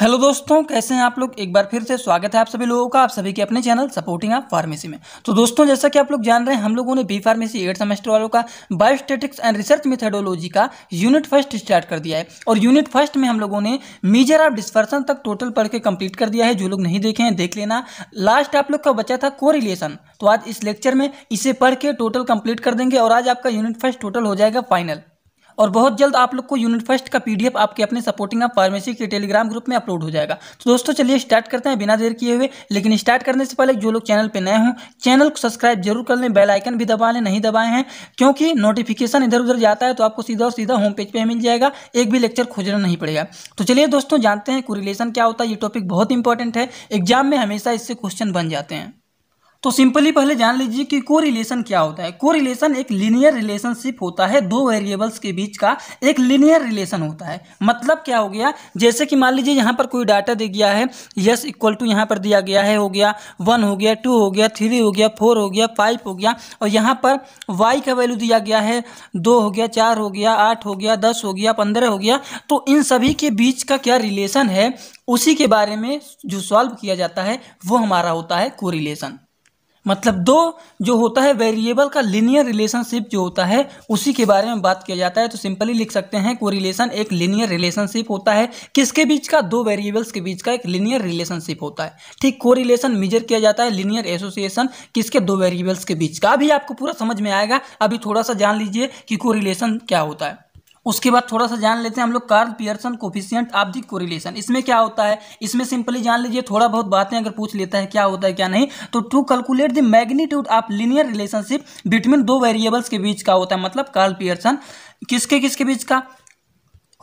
hello दोस्तों कैसे हैं आप लोग एक बार फिर से स्वागत है आप सभी लोगों का आप सभी के अपने चैनल सपोर्टिंग आप फार्मेसी में तो दोस्तों जैसा कि आप लोग जान रहे हैं हम लोगों ने बी फार्मेसी एट सेमेस्टर वालों का बायोस्टेटिक्स एंड रिसर्च मेथडोलॉजी का यूनिट फर्स्ट स्टार्ट कर दिया है और यूनिट फर्स्ट में हम लोगों ने मेजर ऑफ डिस्पर्सन तक टोटल पढ़ के कंप्लीट कर दिया है जो लोग नहीं देखे हैं देख लेना लास्ट आप लोग का बचा था को तो आज इस लेक्चर में इसे पढ़ के टोटल कंप्लीट कर देंगे और आज आपका यूनिट फर्स्ट टोटल हो जाएगा फाइनल और बहुत जल्द आप लोग को यूनिट फर्स्ट का पीडीएफ आपके अपने सपोर्टिंग ऑफ फार्मेसी के टेलीग्राम ग्रुप में अपलोड हो जाएगा तो दोस्तों चलिए स्टार्ट करते हैं बिना देर किए हुए लेकिन स्टार्ट करने से पहले जो लोग चैनल पर नए हों चैनल को सब्सक्राइब जरूर कर लें बेलाइकन भी दबा लें नहीं दबाए हैं क्योंकि नोटिफिकेशन इधर उधर जाता है तो आपको सीधा और सीधा होम पेज पर मिल जाएगा एक भी लेक्चर खोजना नहीं पड़ेगा तो चलिए दोस्तों जानते हैं कुरिलेशन क्या होता है ये टॉपिक बहुत इंपॉर्टेंट है एग्जाम में हमेशा इससे क्वेश्चन बन जाते हैं तो सिंपली पहले जान लीजिए कि को रिलेशन क्या होता है को रिलेशन एक लीनियर रिलेशनशिप होता है दो वेरिएबल्स के बीच का एक लीनियर रिलेशन होता है मतलब क्या हो गया जैसे कि मान लीजिए यहाँ पर कोई डाटा दे गया है यस इक्वल टू यहाँ पर दिया गया है हो गया वन हो गया टू हो गया थ्री हो गया फोर हो गया फाइव हो गया और यहाँ पर वाई का वैल्यू दिया गया है दो हो गया चार हो गया आठ हो गया दस हो गया पंद्रह हो गया तो इन सभी के बीच का क्या रिलेशन है उसी के बारे में जो सॉल्व किया जाता है वो हमारा होता है कोरिलेशन मतलब दो जो होता है वेरिएबल का लिनियर रिलेशनशिप जो होता है उसी के बारे में बात किया जाता है तो सिंपली लिख सकते हैं को रिलेशन एक लिनियर रिलेशनशिप होता है किसके बीच का दो वेरिएबल्स के बीच का एक लिनियर रिलेशनशिप होता है ठीक को रिलेशन मेजर किया जाता है लिनियर एसोसिएशन किसके दो वेरिएबल्स के बीच का अभी आपको पूरा समझ में आएगा अभी थोड़ा सा जान लीजिए कि को रिलेशन क्या होता है उसके बाद थोड़ा सा जान लेते हैं हम लोग Karl Pearson coefficient of the correlation इसमें क्या होता है इसमें सिंपली जान लीजिए थोड़ा बहुत बातें अगर पूछ लेता है क्या होता है क्या नहीं तो to calculate the magnitude of linear relationship between दो वेरिएबल्स के बीच का होता है मतलब कार्ल पियर्सन किसके किसके बीच का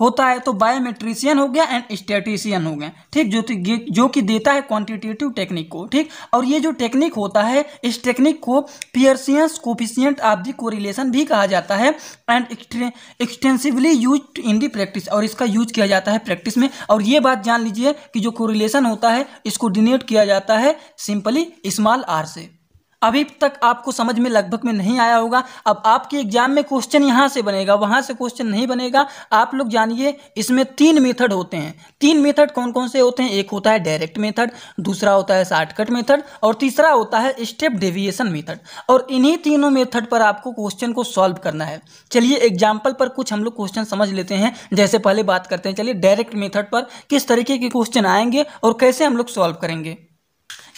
होता है तो बायोमेट्रिशियन हो गया एंड स्टेटिशियन हो गया ठीक जो जो कि देता है क्वांटिटेटिव टेक्निक को ठीक और ये जो टेक्निक होता है इस टेक्निक को Pearson's coefficient of the correlation भी कहा जाता है and extensively use in the practice और इसका यूज किया जाता है प्रैक्टिस में और ये बात जान लीजिए कि जो कोरिलेशन होता है इसको डिनेट किया जाता है सिंपली स्मॉल आर से अभी तक आपको समझ में लगभग में नहीं आया होगा अब आपके एग्जाम में क्वेश्चन यहाँ से बनेगा वहाँ से क्वेश्चन नहीं बनेगा आप लोग जानिए इसमें तीन मेथड होते हैं तीन मेथड कौन कौन से होते हैं एक होता है डायरेक्ट मेथड दूसरा होता है शॉर्टकट मेथड और तीसरा होता है स्टेप डेविएशन मेथड और इन्हीं तीनों मेथड पर आपको क्वेश्चन को सॉल्व करना है चलिए एग्जाम्पल पर कुछ हम लोग क्वेश्चन समझ लेते हैं जैसे पहले बात करते हैं चलिए डायरेक्ट मेथड पर किस तरीके के क्वेश्चन आएंगे और कैसे हम लोग सॉल्व करेंगे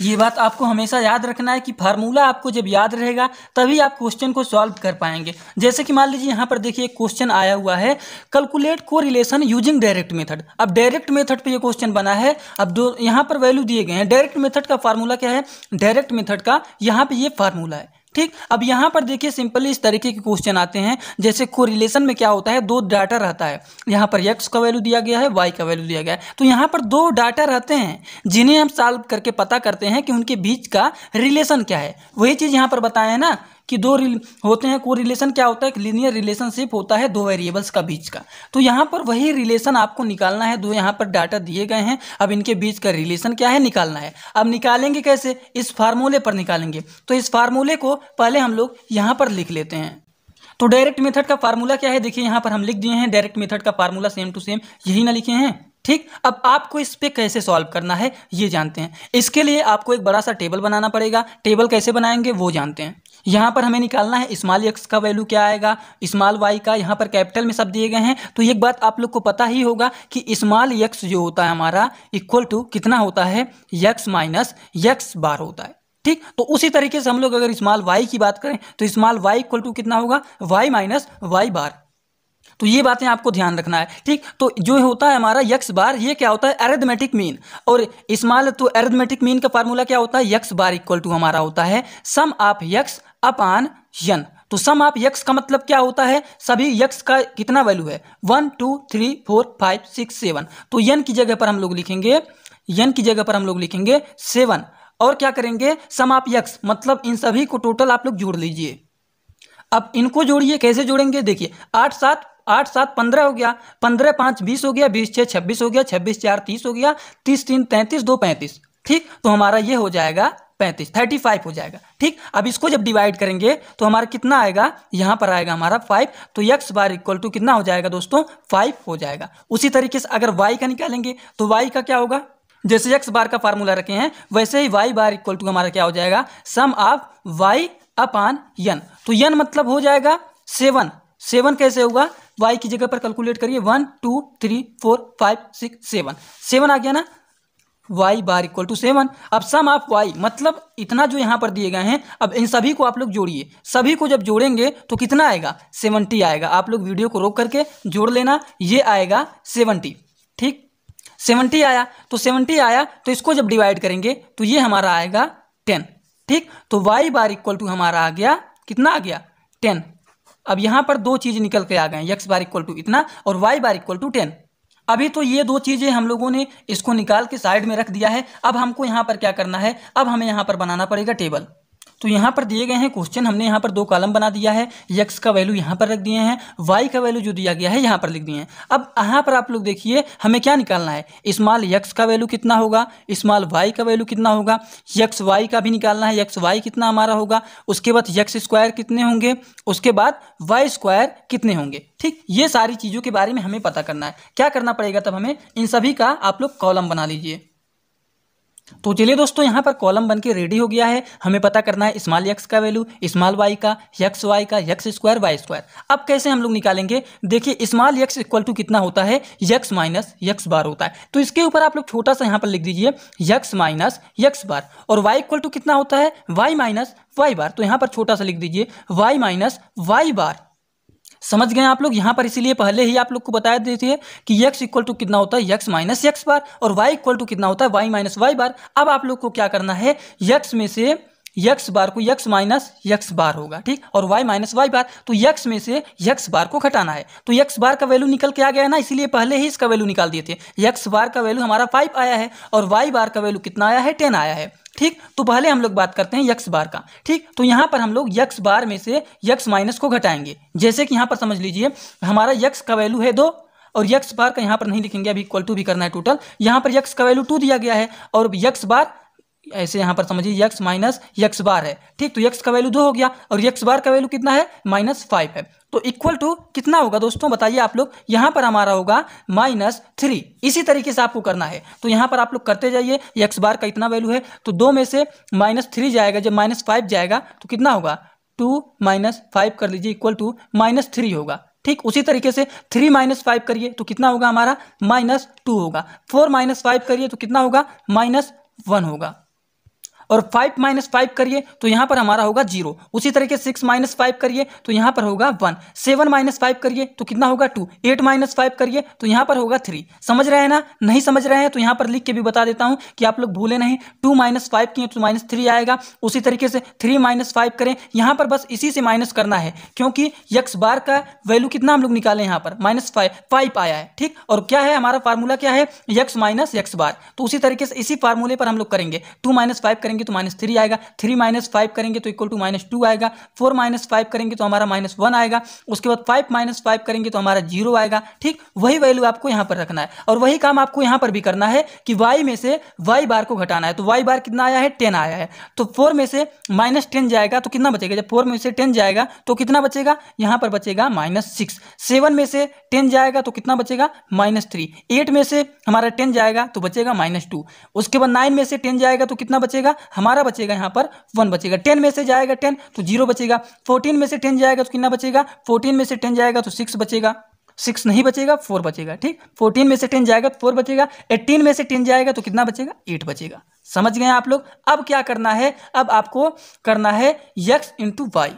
ये बात आपको हमेशा याद रखना है कि फार्मूला आपको जब याद रहेगा तभी आप क्वेश्चन को सॉल्व कर पाएंगे जैसे कि मान लीजिए यहाँ पर देखिए क्वेश्चन आया हुआ है calculate correlation using direct method अब डायरेक्ट मेथड पे ये क्वेश्चन बना है अब दो यहाँ पर वैल्यू दिए गए हैं डायरेक्ट मेथड का फार्मूला क्या है डायरेक्ट मेथड का यहाँ पर ये फार्मूला है ठीक अब यहाँ पर देखिए सिंपली इस तरीके के क्वेश्चन आते हैं जैसे कोरिलेशन में क्या होता है दो डाटा रहता है यहाँ पर एक्स का वैल्यू दिया गया है वाई का वैल्यू दिया गया है तो यहाँ पर दो डाटा रहते हैं जिन्हें हम सॉल्व करके पता करते हैं कि उनके बीच का रिलेशन क्या है वही चीज़ यहाँ पर बताएं ना कि दो होते हैं को रिलेशन क्या होता है एक लीनियर रिलेशनशिप होता है दो वेरिएबल्स का बीच का तो यहाँ पर वही रिलेशन आपको निकालना है दो यहाँ पर डाटा दिए गए हैं अब इनके बीच का रिलेशन क्या है निकालना है अब निकालेंगे कैसे इस फार्मूले पर निकालेंगे तो इस फार्मूले को पहले हम लोग यहाँ पर लिख लेते हैं तो डायरेक्ट मेथड का फार्मूला क्या है देखिए यहाँ पर हम लिख दिए हैं डायरेक्ट मेथड का फार्मूला सेम टू सेम यही ना लिखे हैं ठीक अब आपको इस पर कैसे सॉल्व करना है ये जानते हैं इसके लिए आपको एक बड़ा सा टेबल बनाना पड़ेगा टेबल कैसे बनाएंगे वो जानते हैं यहाँ पर हमें निकालना है स्मॉल एक्स का वैल्यू क्या आएगा स्मॉल वाई का यहाँ पर कैपिटल में सब दिए गए हैं तो एक बात आप लोग को पता ही होगा कि स्मॉल एक्स जो होता है हमारा इक्वल टू कितना होता है यक्स माइनस यक्स बार होता है ठीक तो उसी तरीके से हम लोग अगर स्मॉल वाई की बात करें तो स्मॉल वाई इक्वल टू कितना होगा वाई माइनस वाई बार तो ये बातें आपको ध्यान रखना है ठीक तो जो होता है हमारा यक्स बार ये क्या होता है एरेथमेटिक मीन और इस्माल तो एरेथमेटिक मीन का फार्मूला क्या होता है यक्स बार इक्वल टू हमारा होता है सम ऑफ यक्स अपान यन तो सम आप यक्स का मतलब क्या होता है सभी यक्स का कितना वैल्यू है one two three four five six seven तो यन की जगह पर हम लोग लिखेंगे यन की जगह पर हम लोग लिखेंगे सेवन और क्या करेंगे सम आप यक्स मतलब इन सभी को टोटल आप लोग जोड़ लीजिए अब इनको जोड़िए कैसे जोड़ेंगे देखिए आठ सात आठ सात पंद्रह हो गया पंद्रह पाँच बीस हो गया बीस छः छब्बीस हो गया छब्बीस चार तीस हो गया तीस तीन तैंतीस दो पैंतीस ठीक तो हमारा ये हो जाएगा पैंतीस थर्टी फाइव हो जाएगा ठीक अब इसको जब डिवाइड करेंगे तो हमारा कितना आएगा यहाँ पर आएगा हमारा फाइव तो यक्स बार इक्वल टू कितना हो जाएगा दोस्तों फाइव हो जाएगा उसी तरीके से अगर वाई का निकालेंगे तो वाई का क्या होगा जैसे यक्स बार का फार्मूला रखे हैं वैसे ही वाई बार इक्वल टू हमारा क्या हो जाएगा सम ऑफ वाई अपान यन तो यन मतलब हो जाएगा सेवन सेवन कैसे होगा वाई की जगह पर कैलकुलेट करिए one two three four five six seven seven आ गया ना Y bar equal to seven अब सम ऑफ वाई मतलब इतना जो यहाँ पर दिए गए हैं अब इन सभी को आप लोग जोड़िए सभी को जब जोड़ेंगे तो कितना आएगा सेवनटी आएगा आप लोग वीडियो को रोक करके जोड़ लेना ये आएगा सेवनटी ठीक सेवनटी आया तो सेवनटी आया तो इसको जब डिवाइड करेंगे तो ये हमारा आएगा टेन ठीक तो वाई बार इक्वल टू हमारा आ गया कितना आ गया टेन अब यहाँ पर दो चीज़ निकल के आ गए यक्स बार इक्वल टू इतना और Y bar equal to ten अभी तो ये दो चीज़ें हम लोगों ने इसको निकाल के साइड में रख दिया है अब हमको यहाँ पर क्या करना है अब हमें यहाँ पर बनाना पड़ेगा टेबल तो यहाँ पर दिए गए हैं क्वेश्चन हमने यहाँ पर दो कॉलम बना दिया है यक्स का वैल्यू यहाँ पर रख दिए हैं वाई का वैल्यू जो दिया गया है यहाँ पर लिख दिए हैं अब यहाँ पर आप लोग देखिए हमें क्या निकालना है इस्माल यक्स का वैल्यू कितना होगा इस्माल वाई का वैल्यू कितना होगा यक्स वाई का भी निकालना है यक्स वाई कितना हमारा होगा उसके बाद यक्स स्क्वायर कितने होंगे उसके बाद वाई स्क्वायर कितने होंगे ठीक ये सारी चीज़ों के बारे में हमें पता करना है क्या करना पड़ेगा तब हमें इन सभी का आप लोग कॉलम बना लीजिए तो चलिए दोस्तों यहाँ पर कॉलम बन के रेडी हो गया है हमें पता करना है स्मॉल यक्स का वैल्यू स्मॉल वाई का यक्स वाई का यक्स स्क्वायर वाई स्क्वायर अब कैसे हम लोग निकालेंगे देखिए स्मॉल यक्स इक्वल टू कितना होता है यक्स माइनस यक्स बार होता है तो इसके ऊपर आप लोग छोटा सा यहाँ पर लिख दीजिए यक्स माइनस यक्स बार और वाई इक्वल टू कितना होता है वाई माइनस वाई बार तो यहाँ पर छोटा सा लिख दीजिए वाई माइनस वाई बार समझ गए आप लोग यहाँ पर इसीलिए पहले ही आप लोग को बताया देती है कि यक्स इक्वल टू कितना होता है यक्स माइनस यक्स बार और वाई इक्वल टू कितना होता है वाई माइनस वाई बार अब आप लोग को क्या करना है यक्स में से यक्स बार को यक्स माइनस यक्स बार होगा ठीक और वाई माइनस वाई बार तो यक्स में से यक्स बार को घटाना है तो यक्स बार का वैल्यू निकल के आ गया है ना इसीलिए पहले ही इसका वैल्यू निकाल दिए थे यक्स बार का वैल्यू हमारा फाइव आया है और वाई बार का वैल्यू कितना आया है टेन आया है ठीक तो पहले हम लोग बात करते हैं यक्स बार का ठीक तो यहाँ पर हम लोग यक्स बार में से यक्स माइनस को घटाएंगे जैसे कि यहाँ पर समझ लीजिए हमारा यक्स का वैल्यू है दो और यक्स बार का यहाँ पर नहीं लिखेंगे अभी इक्वल टू भी करना है टोटल यहाँ पर यक्स का वैल्यू टू दिया गया है और यक्स बार ऐसे यहाँ पर समझिए यक्स माइनस यक्स बार है ठीक तो यक्स का वैल्यू दो हो गया और यक्स बार का वैल्यू कितना है माइनस फाइव है तो इक्वल टू कितना होगा दोस्तों बताइए आप लोग यहाँ पर हमारा होगा माइनस थ्री इसी तरीके से आपको करना है तो यहाँ पर आप लोग करते जाइए यक्स बार का इतना वैल्यू है तो दो में से माइनस थ्री जाएगा जब माइनस फाइव जाएगा तो कितना होगा टू माइनस फाइव कर लीजिए इक्वल टू माइनस थ्री होगा ठीक उसी तरीके से थ्री माइनस फाइव करिए तो कितना होगा हमारा माइनस टू होगा फोर माइनस फाइव करिए तो कितना होगा माइनस वन होगा और फाइव माइनस फाइव करिए तो यहाँ पर हमारा होगा जीरो उसी तरीके सिक्स माइनस फाइव करिए तो यहाँ पर होगा वन सेवन माइनस फाइव करिए तो कितना होगा टू एट माइनस फाइव करिए तो यहाँ पर होगा थ्री समझ रहे हैं ना नहीं समझ रहे हैं तो यहाँ पर लिख के भी बता देता हूँ कि आप लोग भूले नहीं टू माइनस फाइव किए तो माइनस थ्री आएगा उसी तरीके से थ्री माइनस फाइव करें यहाँ पर बस इसी से माइनस करना है क्योंकि यक्स बार का वैल्यू कितना हम लोग निकालें यहाँ पर माइनस फाइव फाइव आया है ठीक और क्या है हमारा फार्मूला क्या है यक्स माइनस यक्स बार तो उसी तरीके से इसी फार्मूले पर हम लोग करेंगे टू माइनस फाइव करेंगे करेंगे तो माइनस थ्री आएगा थ्री माइनस फाइव करेंगे तो इक्वल टू माइनस टू आएगा फोर माइनस फाइव करेंगे तो हमारा माइनस वन आएगा उसके बाद फाइव माइनस फाइव करेंगे तो हमारा जीरो आएगा ठीक वही वैल्यू आपको यहाँ पर रखना है और वही काम आपको यहाँ पर भी करना है कि वाई में से वाई बार को घटाना है तो वाई बार कितना आया है टेन आया है तो फोर में से माइनस टेन जाएगा तो कितना बचेगा जब फोर में से टेन जाएगा तो कितना बचेगा यहाँ पर बचेगा माइनस सिक्स सेवन में से टेन जाएगा तो कितना बचेगा माइनस थ्री एट में से हमारा टेन जाएगा तो बचेगा माइनस टू उसके बाद नाइन में से टेन जाएगा तो कितना बचेगा हमारा बचेगा यहाँ पर वन बचेगा टेन में से जाएगा टेन तो जीरो बचेगा फोर्टीन में से टेन जाएगा तो कितना बचेगा फोर्टीन में से टेन जाएगा तो सिक्स बचेगा सिक्स नहीं बचेगा फोर बचेगा ठीक फोर्टीन में से टेन जाएगा तो फोर बचेगा एट्टीन में से टेन जाएगा तो कितना बचेगा एट बचेगा समझ गए आप लोग अब क्या करना है अब आपको करना है यक्स इंटू वाई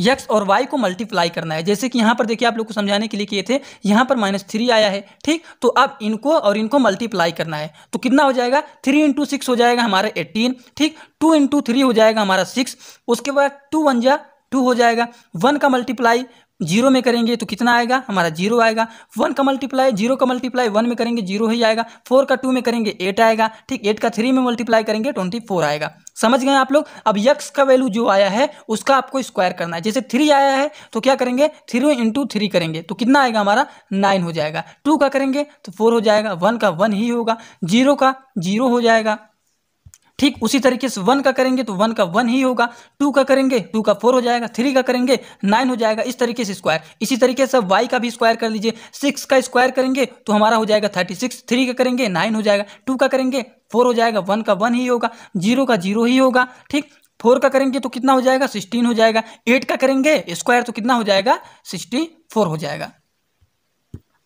यक्स और वाई को मल्टीप्लाई करना है जैसे कि यहाँ पर देखिए आप लोग को समझाने के लिए किए थे यहाँ पर माइनस थ्री आया है ठीक तो अब इनको और इनको मल्टीप्लाई करना है तो कितना हो जाएगा थ्री इंटू सिक्स हो जाएगा हमारा एटीन ठीक टू इंटू थ्री हो जाएगा हमारा सिक्स उसके बाद टू वन जा टू हो जाएगा वन का मल्टीप्लाई जीरो में करेंगे तो कितना आएगा हमारा जीरो आएगा वन का मल्टीप्लाई जीरो का मल्टीप्लाई वन में करेंगे जीरो ही आएगा फोर का टू में करेंगे एट आएगा ठीक एट का थ्री में मल्टीप्लाई करेंगे ट्वेंटी फोर आएगा समझ गए आप लोग अब यक्स का वैल्यू जो आया है उसका आपको स्क्वायर करना है जैसे थ्री आया है तो क्या करेंगे थ्री इंटू थ्री करेंगे तो कितना आएगा हमारा नाइन हो जाएगा टू का करेंगे तो फोर हो जाएगा वन का वन ही होगा जीरो का जीरो हो जाएगा ठीक उसी तरीके से वन का करेंगे तो वन का वन ही होगा टू का करेंगे टू का फोर हो जाएगा थ्री का करेंगे नाइन हो जाएगा इस तरीके से स्क्वायर इसी तरीके से वाई का भी स्क्वायर कर लीजिए सिक्स का स्क्वायर करेंगे तो हमारा हो जाएगा थर्टी सिक्स थ्री का करेंगे नाइन हो जाएगा टू का करेंगे फोर हो जाएगा वन का वन ही होगा जीरो का जीरो ही होगा ठीक फोर का करेंगे तो कितना हो जाएगा सिक्सटीन हो जाएगा एट का करेंगे स्क्वायर तो कितना हो जाएगा सिक्सटी फोर हो जाएगा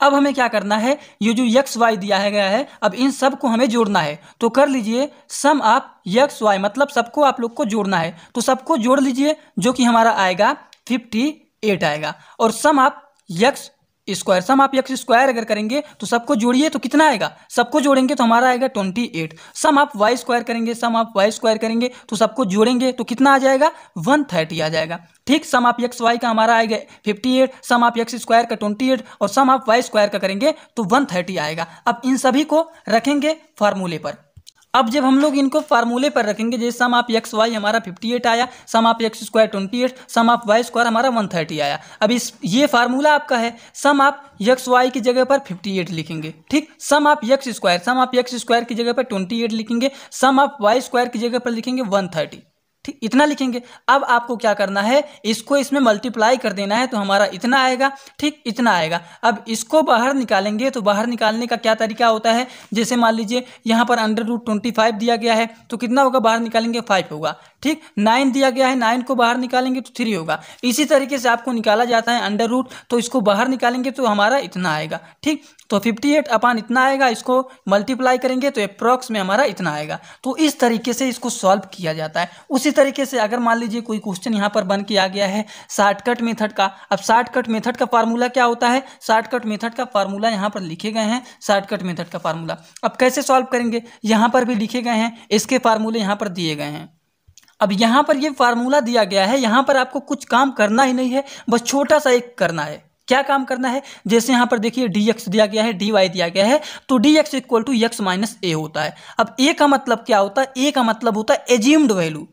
अब हमें क्या करना है ये जो यक्स वाई दिया है गया है अब इन सब को हमें जोड़ना है तो कर लीजिए सम आप यक्स वाई मतलब सबको आप लोग को जोड़ना है तो सबको जोड़ लीजिए जो कि हमारा आएगा फिफ्टी एट आएगा और सम आप x square some of x square अगर करेंगे तो सबको जोड़िए तो कितना आएगा सबको जोड़ेंगे तो हमारा आएगा twenty eight sum of y square करेंगे सम आप वाई स्क्वायर करेंगे तो सबको जोड़ेंगे तो कितना आ जाएगा वन थर्टी आ जाएगा ठीक सम आप एक्स वाई का हमारा आएगा fifty eight sum of x square का ट्वेंटी एट और सम आप वाई स्क्वायर का करेंगे तो वन थर्टी आएगा अब इन सभी को रखेंगे फार्मूले पर अब जब हम लोग इनको फार्मूले पर रखेंगे जैसे सम आप एक्स वाई हमारा 58 आया sum of x square twenty eight sum of y square हमारा 130 आया अब इस ये फार्मूला आपका है सम आप एक्स वाई की जगह पर 58 लिखेंगे ठीक सम of x square some of x square की जगह पर 28 लिखेंगे सम आप वाई स्क्वायर की जगह पर लिखेंगे थर्टी ठीक इतना लिखेंगे अब आपको क्या करना है इसको इसमें मल्टीप्लाई कर देना है तो हमारा इतना आएगा ठीक इतना आएगा अब इसको बाहर निकालेंगे तो बाहर निकालने का क्या तरीका होता है जैसे मान लीजिए यहाँ पर अंडर रूट ट्वेंटी फाइव दिया गया है तो कितना होगा बाहर निकालेंगे फाइव होगा ठीक नाइन दिया गया है नाइन को बाहर निकालेंगे तो थ्री होगा इसी तरीके से आपको निकाला जाता है अंडर रूट तो इसको बाहर निकालेंगे तो हमारा इतना आएगा ठीक तो 58 अपान इतना आएगा इसको मल्टीप्लाई करेंगे तो अप्रॉक्स में हमारा इतना आएगा तो इस तरीके से इसको सॉल्व किया जाता है उसी तरीके से अगर मान लीजिए कोई क्वेश्चन यहाँ पर बन के आ गया है शार्टकट मेथड का अब शार्टकट मेथड का फार्मूला क्या होता है शार्टकट मेथड का फार्मूला यहाँ पर लिखे गए हैं शार्टकट मेथड का फार्मूला अब कैसे सॉल्व करेंगे यहाँ पर भी लिखे गए हैं इसके फार्मूले यहाँ पर दिए गए हैं अब यहाँ पर ये फार्मूला दिया गया है यहाँ पर आपको कुछ काम करना ही नहीं है बस छोटा सा एक करना है क्या काम करना है जैसे यहाँ पर देखिए डी एक्स दिया गया है डी वाई दिया गया है तो d x equal to x minus a होता है अब ए का मतलब क्या होता है ए का मतलब होता है एज्यूम्ड वैल्यू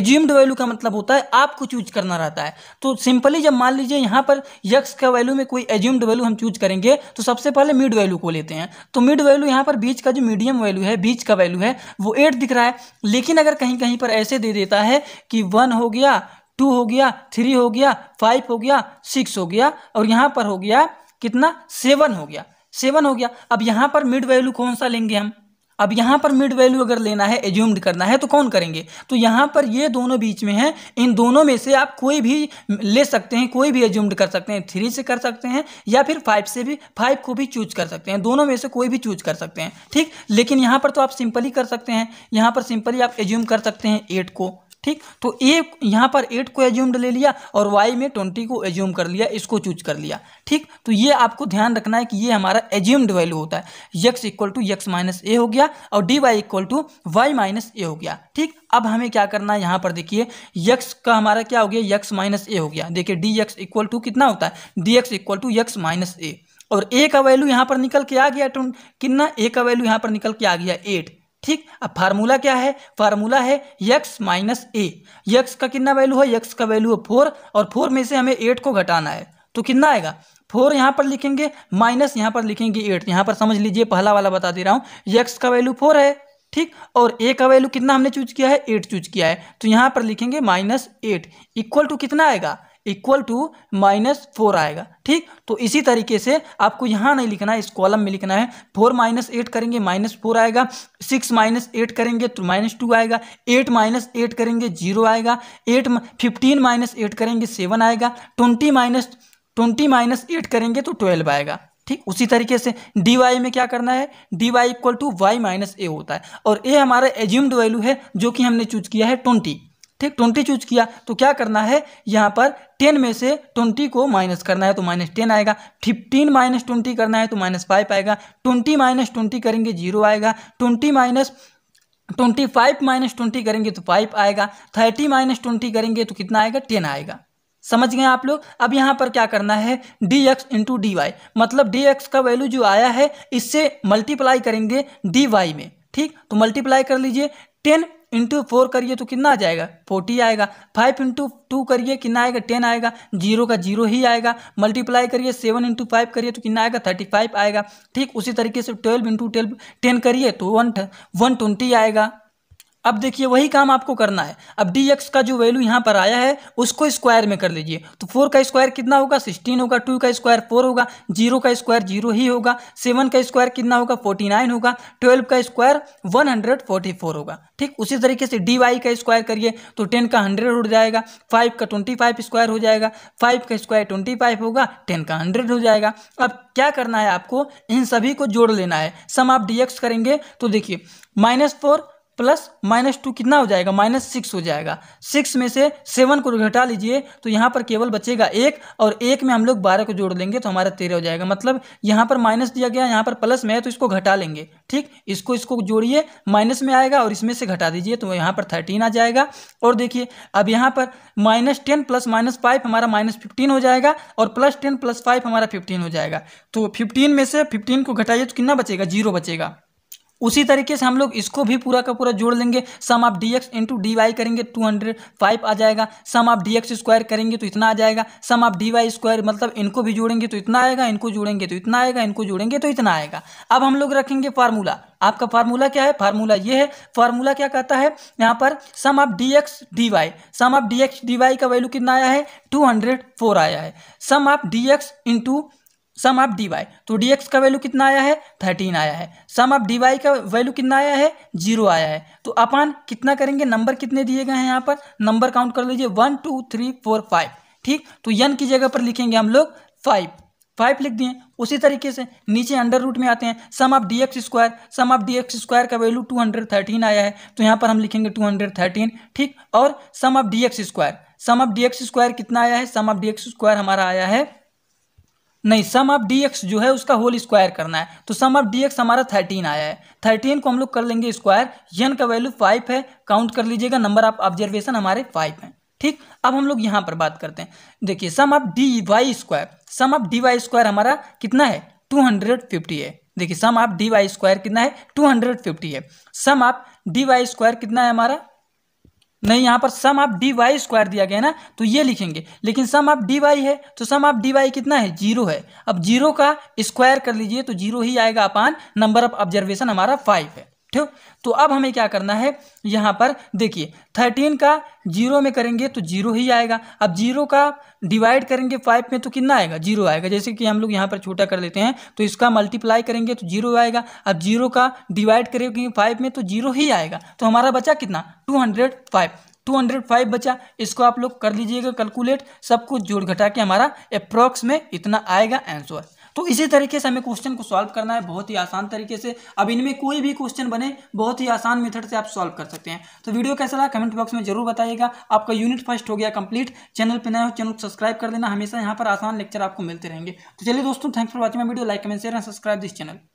एज्यूम्ड वैल्यू का मतलब होता है आपको चूज करना रहता है तो सिंपली जब मान लीजिए यहाँ पर यक्स का वैल्यू में कोई एज्यूम्ड वैल्यू हम चूज करेंगे तो सबसे पहले मिड वैल्यू को लेते हैं तो मिड वैल्यू यहाँ पर बीच का जो मीडियम वैल्यू है बीच का वैल्यू है वो एट दिख रहा है लेकिन अगर कहीं कहीं पर ऐसे दे देता है कि वन हो गया टू हो गया थ्री हो गया फाइव हो गया सिक्स हो गया और यहाँ पर हो गया कितना सेवन हो गया सेवन हो गया अब यहाँ पर मिड वैल्यू कौन सा लेंगे हम अब यहाँ पर मिड वैल्यू अगर लेना है एज्यूम्ड करना है तो कौन करेंगे तो यहाँ पर ये दोनों बीच में हैं इन दोनों में से आप कोई भी ले सकते हैं कोई भी एज्यूम्ड कर सकते हैं थ्री से कर सकते हैं या फिर फाइव से भी फाइव को भी चूज कर सकते हैं दोनों में से कोई भी चूज कर सकते हैं ठीक लेकिन यहाँ पर तो आप सिंपली कर सकते हैं यहाँ पर सिंपली आप एज्यूम कर सकते हैं एट को ठीक तो ए यहाँ पर एट को एज्यूम्ड ले लिया और वाई में ट्वेंटी को एज्यूम कर लिया इसको चूज कर लिया ठीक तो ये आपको ध्यान रखना है कि ये हमारा एज्यूम्ड वैल्यू होता है x equal to x minus a हो गया और d y equal to y minus a हो गया ठीक अब हमें क्या करना है यहाँ पर देखिए यक्स का हमारा क्या हो गया यक्स माइनस ए हो गया देखिए डी एक्स इक्वल टू कितना होता है d x equal to x minus a और ए का वैल्यू यहाँ पर निकल के आ गया कितना ए का वैल्यू यहाँ पर निकल के आ गया एट ठीक अब फार्मूला क्या है फार्मूला है यक्स माइनस ए यक्स का कितना वैल्यू है यक्स का वैल्यू है फोर और फोर में से हमें एट को घटाना है तो कितना आएगा फोर यहाँ पर लिखेंगे माइनस यहाँ पर लिखेंगे एट यहाँ पर समझ लीजिए पहला वाला बता दे रहा हूँ यक्स का वैल्यू फोर है ठीक और ए का वैल्यू कितना हमने चूज किया है एट चूज किया है तो यहाँ पर लिखेंगे माइनस एट इक्वल टू कितना आएगा इक्वल टू माइनस फोर आएगा ठीक तो इसी तरीके से आपको यहाँ नहीं लिखना है इस कॉलम में लिखना है फोर माइनस एट करेंगे माइनस फोर आएगा सिक्स माइनस एट करेंगे तो माइनस टू आएगा एट माइनस एट करेंगे जीरो आएगा एट फिफ्टीन माइनस एट करेंगे सेवन आएगा twenty minus twenty minus eight करेंगे तो ट्वेल्व आएगा ठीक उसी तरीके से डी वाई में क्या करना है d y equal to y minus a होता है और ए हमारा एज्यूम्ड वैल्यू है जो कि हमने चूज किया है ट्वेंटी ठीक ट्वेंटी चूज किया तो क्या करना है यहाँ पर टेन में से ट्वेंटी को माइनस करना है तो माइनस टेन आएगा फिफ्टीन माइनस ट्वेंटी करना है तो माइनस फाइव आएगा ट्वेंटी माइनस ट्वेंटी करेंगे जीरो आएगा twenty minus twenty five minus twenty करेंगे तो फाइव आएगा थर्टी माइनस ट्वेंटी करेंगे तो कितना आएगा टेन आएगा समझ गए आप लोग अब यहाँ पर क्या करना है d x into d y मतलब डी एक्स का वैल्यू जो आया है इससे मल्टीप्लाई करेंगे डी वाई में ठीक तो मल्टीप्लाई कर लीजिए टेन इंटू फोर करिए तो कितना आ जाएगा फोर्टी आएगा फाइव इंटू टू करिए कितना आएगा टेन आएगा जीरो का जीरो ही आएगा मल्टीप्लाई करिए सेवन इंटू फाइव करिए तो कितना आएगा थर्टी फाइव आएगा ठीक उसी तरीके से ट्वेल्व इंटू ट्वेल्व टेन करिए तो वन वन ट्वेंटी आएगा अब देखिए वही काम आपको करना है अब डी एक्स का जो वैल्यू यहाँ पर आया है उसको स्क्वायर में कर लीजिए तो फोर का स्क्वायर कितना होगा सिक्सटीन होगा टू का स्क्वायर फोर होगा जीरो का स्क्वायर जीरो ही होगा सेवन का स्क्वायर कितना होगा फोर्टी नाइन होगा ट्वेल्व का square one hundred forty four होगा ठीक उसी तरीके से डी वाई का स्क्वायर करिए तो टेन का हंड्रेड उड़ जाएगा फाइव का ट्वेंटी फाइव स्क्वायर हो जाएगा फाइव का स्क्वायर ट्वेंटी फाइव होगा टेन का हंड्रेड हो जाएगा अब क्या करना है आपको इन सभी को जोड़ लेना है सम आप डी एक्स करेंगे तो देखिए minus four plus minus two कितना हो जाएगा माइनस सिक्स हो जाएगा सिक्स में से सेवन को घटा लीजिए तो यहाँ पर केवल बचेगा एक और एक में हम लोग बारह को जोड़ लेंगे तो हमारा तेरह हो जाएगा मतलब यहाँ पर माइनस दिया गया यहाँ पर प्लस में है तो इसको घटा लेंगे ठीक इसको इसको जोड़िए माइनस में आएगा और इसमें से घटा दीजिए तो यहाँ पर थर्टीन आ जाएगा और देखिए अब यहाँ पर minus ten plus minus five हमारा माइनस फिफ्टीन हो जाएगा और प्लस टेन प्लस फाइव हमारा फिफ्टीन हो जाएगा तो फिफ्टीन में से फिफ्टीन को घटाइए तो कितना बचेगा जीरो बचेगा उसी तरीके से हम लोग इसको भी पूरा का पूरा जोड़ लेंगे sum of d x into d y करेंगे टू हंड्रेड फाइव आ जाएगा sum of d x square करेंगे तो इतना आ जाएगा sum of D y square मतलब इनको भी जोड़ेंगे तो इतना आएगा इनको जोड़ेंगे तो इतना आएगा इनको जोड़ेंगे तो इतना आएगा अब हम लोग रखेंगे फार्मूला आपका फार्मूला क्या है फार्मूला ये है फार्मूला क्या कहता है यहाँ पर sum of d x d y sum of d x d y का वैल्यू कितना आया है टू हंड्रेड फोर आया है sum of d x into sum of d y तो डी एक्स का वैल्यू कितना आया है थर्टीन आया है सम ऑफ डी वाई का वैल्यू कितना आया है जीरो आया है तो अपान कितना करेंगे नंबर कितने दिए गए हैं यहाँ पर नंबर काउंट कर लीजिए one two three four five ठीक तो यन की जगह पर लिखेंगे हम लोग फाइव फाइव लिख दिए उसी तरीके से नीचे अंडर रूट में आते हैं sum of d x square sum of d x square का वैल्यू टू हंड्रेड थर्टीन आया है तो यहाँ पर हम लिखेंगे टू हंड्रेड थर्टीन ठीक और sum of d x square sum of d x square कितना आया है sum of d x square हमारा आया है नहीं सम ऑफ डी एक्स जो है उसका होल स्क्वायर करना है तो सम ऑफ डी एक्स हमारा थर्टीन आया है थर्टीन को हम लोग कर लेंगे स्क्वायर यन का वैल्यू फाइव है काउंट कर लीजिएगा नंबर ऑफ ऑब्जर्वेशन हमारे फाइव हैं ठीक अब हम लोग यहाँ पर बात करते हैं देखिए sum of d y square sum of d y square हमारा कितना है टू हंड्रेड फिफ्टी है देखिए sum of d y square कितना है टू हंड्रेड फिफ्टी है sum of d y square कितना है हमारा नहीं यहाँ पर सम आप डी वाई स्क्वायर दिया गया ना तो ये लिखेंगे लेकिन सम आप डी वाई है तो सम आप डी वाई कितना है जीरो है अब जीरो का स्क्वायर कर लीजिए तो जीरो ही आएगा अपान नंबर ऑफ ऑब्जर्वेशन हमारा फाइव है ठीक तो अब हमें क्या करना है यहाँ पर देखिए थर्टीन का जीरो में करेंगे तो जीरो ही आएगा अब जीरो का डिवाइड करेंगे फाइव में तो कितना आएगा जीरो आएगा जैसे कि हम लोग यहाँ पर छोटा कर लेते हैं तो इसका मल्टीप्लाई करेंगे तो जीरो आएगा अब जीरो का डिवाइड करेंगे फाइव में तो जीरो ही आएगा तो हमारा बचा कितना two hundred five two hundred five बचा इसको आप लोग कर लीजिएगा कैलकुलेट सब कुछ जोड़ घटा के हमारा अप्रॉक्स में इतना आएगा आंसर तो इसी तरीके से हमें क्वेश्चन को सॉल्व करना है बहुत ही आसान तरीके से अब इनमें कोई भी क्वेश्चन बने बहुत ही आसान मेथड से आप सॉल्व कर सकते हैं तो वीडियो कैसा लगा कमेंट बॉक्स में जरूर बताइएगा आपका यूनिट फर्स्ट हो गया कंप्लीट चैनल पर नया हो चैनल को सब्सक्राइब कर देना हमेशा यहाँ पर आसान लेक्चर आपको मिलते रहेंगे तो चलिए दोस्तों thanks for watching video like comment share and subscribe this channel